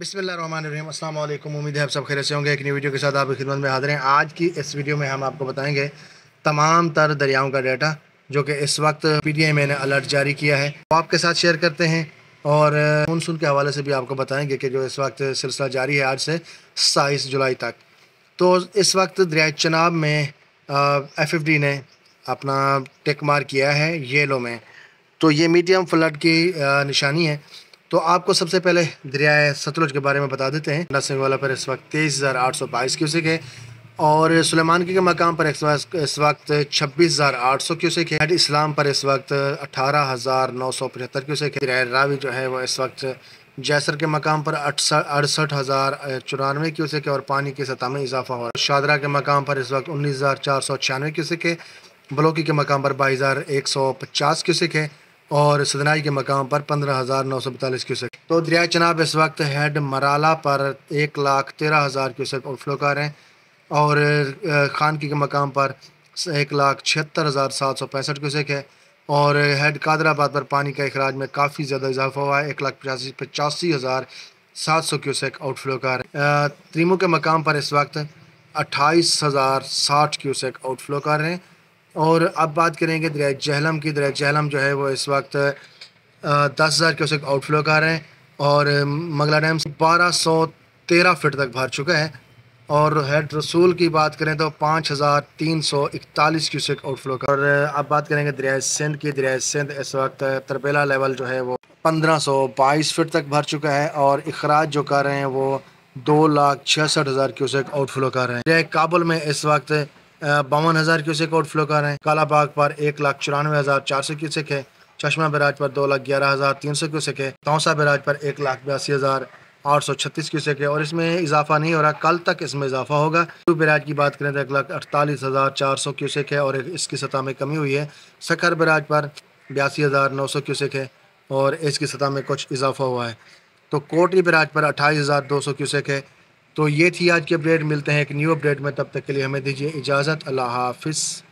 बिसमीम उम्मीद है आप सब खैर से होंगे एक नई वीडियो के साथ आपकी खिदमत में हाजिर हैं आज की इस वीडियो में हम आपको बताएंगे तमाम तर दरियाओं का डाटा जो कि इस वक्त पी टी ने अलर्ट जारी किया है वो आपके साथ शेयर करते हैं और मानसून के हवाले से भी आपको बताएंगे कि जो इस वक्त सिलसिला जारी है आज से सताईस जुलाई तक तो इस वक्त दरिया चनाब में एफ ने अपना टेक मार किया है येलो में तो ये मीडियम फ्लड की निशानी है तो आपको सबसे पहले दरियाए सतलुज के बारे में बता देते हैं नरसिंह वाला पर इस वक्त तेईस हज़ार आठ सौ बाईस क्यूसिक है और सुलेमान के मकाम पर इस वक्त छब्बीस हज़ार आठ सौ क्यूसिक है इस्लाम पर इस वक्त अठारह हज़ार नौ सौ पचहत्तर क्यूसिक है रावी जो है वह इस वक्त जैसर के मकाम पर अड़सठ हज़ार चौरानवे क्यूसिक है और पानी की सतह में इजाफा हो रहा है शादरा के मकाम पर इस वक्त उन्नीस हज़ार चार सौ छियानवे क्यूसिक है बलोकी के मकाम पर बाईस हज़ार एक सौ पचास क्यूसिक है और सदनाई के मकाम पर पंद्रह हज़ार नौ सौ बतालीस क्यूसेक तो दरिया चनाब इस वक्त हेड मराला पर एक लाख तेरह हज़ार क्यूसेक फ्लोकार हैं और खानकी के मकाम पर एक लाख छिहत्तर हज़ार सात सौ पैंसठ क्यूसेक है और हेड कादराबाद पर पानी का अखराज में काफ़ी ज़्यादा इजाफा हुआ है एक लाख पचासी पचासी हज़ार सात सौ क्यूसेक आउटफ्लो का त्रीमू के मकाम पर इस वक्त अट्ठाईस हज़ार साठ क्यूसेक आउटफ्लोकार का रहे हैं और अब बात करेंगे दरिया जहलम की दरिया जहलम जो है वो इस वक्त दस हज़ार क्यूसेक आउटफ्लो का रहे हैं और मंगला डैम बारह सौ तेरह फिट तक भर चुका है और हेड रसूल की बात करें तो पाँच हज़ार तीन सौ इकतालीस क्यूसेक आउटफ्लो का और अब बात करेंगे दरिया सिंध की दरिया सिंध इस वक्त तरपेला लेवल जो है वो पंद्रह सौ बाईस फिट तक भर चुका है और अखराज जो कर रहे हैं वो दो लाख छियासठ हज़ार क्यूसेक आउटफ्लो कर रहे हैं काबुल में इस वक्त बावन हज़ार क्यूसेक आउटफ्लो कर रहे हैं काला बाग पर एक लाख चौरानवे हज़ार चार सौ क्यूसेक है चश्मा बराज पर दो लाख ग्यारह हज़ार तीन सौ क्यूसेक है तौसा बराज पर एक लाख बयासी हज़ार आठ सौ छत्तीस क्यूसेक है और इसमें इजाफा नहीं हो रहा कल तक इसमें इजाफा होगा टू बराज की बात करें तो एक लाख अड़तालीस हज़ार चार सौ क्यूसेक है और इसकी सतह में कमी हुई है सखर बराज पर बयासी हज़ार नौ सौ क्यूसेक है और इसकी सतह में कुछ इजाफा हुआ है तो कोटरी बराज पर अट्ठाईस हज़ार दो सौ क्यूसेक है तो ये थी आज की अपडेट मिलते हैं एक न्यू अपडेट में तब तक के लिए हमें दीजिए इजाज़त अल्लाह हाफिज़